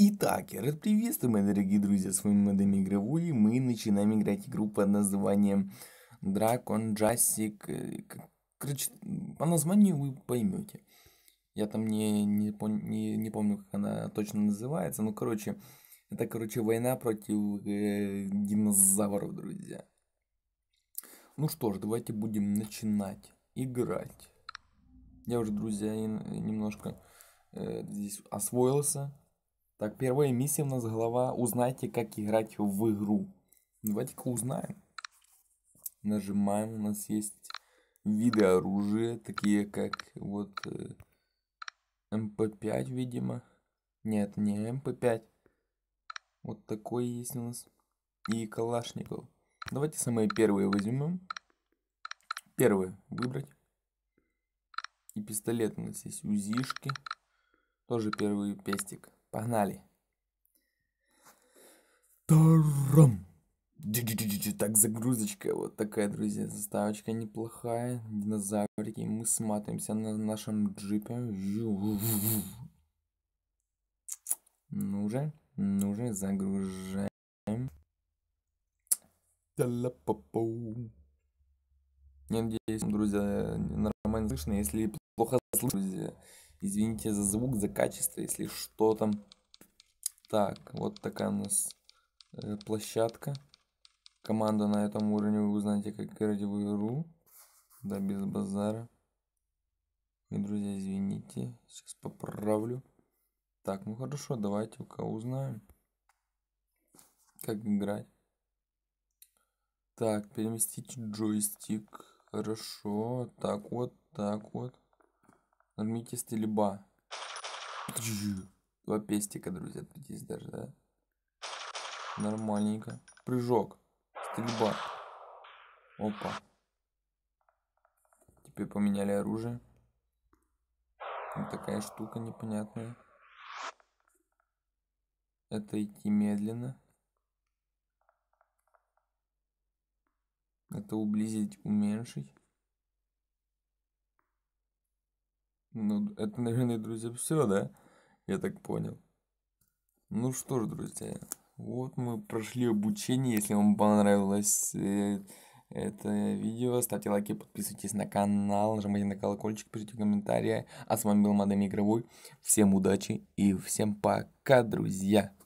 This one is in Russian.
Итак, я рад приветствовать мои дорогие друзья, с вами модем игровой, мы начинаем играть игру под названием Дракон э, Джастик, короче, по названию вы поймете. Я там не, не, не, не помню, как она точно называется, но, короче, это, короче, война против э, динозавров, друзья. Ну что ж, давайте будем начинать играть. Я уже, друзья, э, немножко э, здесь освоился, так, первая миссия у нас глава «Узнайте, как играть в игру». Давайте-ка узнаем. Нажимаем, у нас есть виды оружия, такие как вот э, МП-5, эм видимо. Нет, не МП-5. Эм вот такой есть у нас. И Калашников. Давайте самые первые возьмем. Первые выбрать. И пистолет у нас есть, УЗИшки. Тоже первый пестик. Погнали. Тарам. Так, загрузочка вот такая, друзья, заставочка неплохая. Динозаврики, мы сматываемся на нашем джипе. Ну же, ну же, загружаем. Я надеюсь, друзья, нормально слышно. Если плохо слышно, друзья, Извините за звук, за качество, если что там. Так, вот такая у нас э, площадка. Команда на этом уровне вы узнаете, как играть в игру. Да, без базара. И, друзья, извините, сейчас поправлю. Так, ну хорошо, давайте у узнаем, как играть. Так, переместить джойстик. Хорошо, так вот, так вот. Нормите стрельба. Два пестика, друзья, отведись даже, да? Нормальненько. Прыжок. Стрельба. Опа. Теперь поменяли оружие. Вот ну, такая штука непонятная. Это идти медленно. Это ублизить, уменьшить. Ну, это, наверное, друзья, все, да? Я так понял. Ну что ж, друзья, вот мы прошли обучение. Если вам понравилось э, это видео, ставьте лайки, подписывайтесь на канал, нажимайте на колокольчик, пишите комментарии. А с вами был Мадам Игровой. Всем удачи и всем пока, друзья!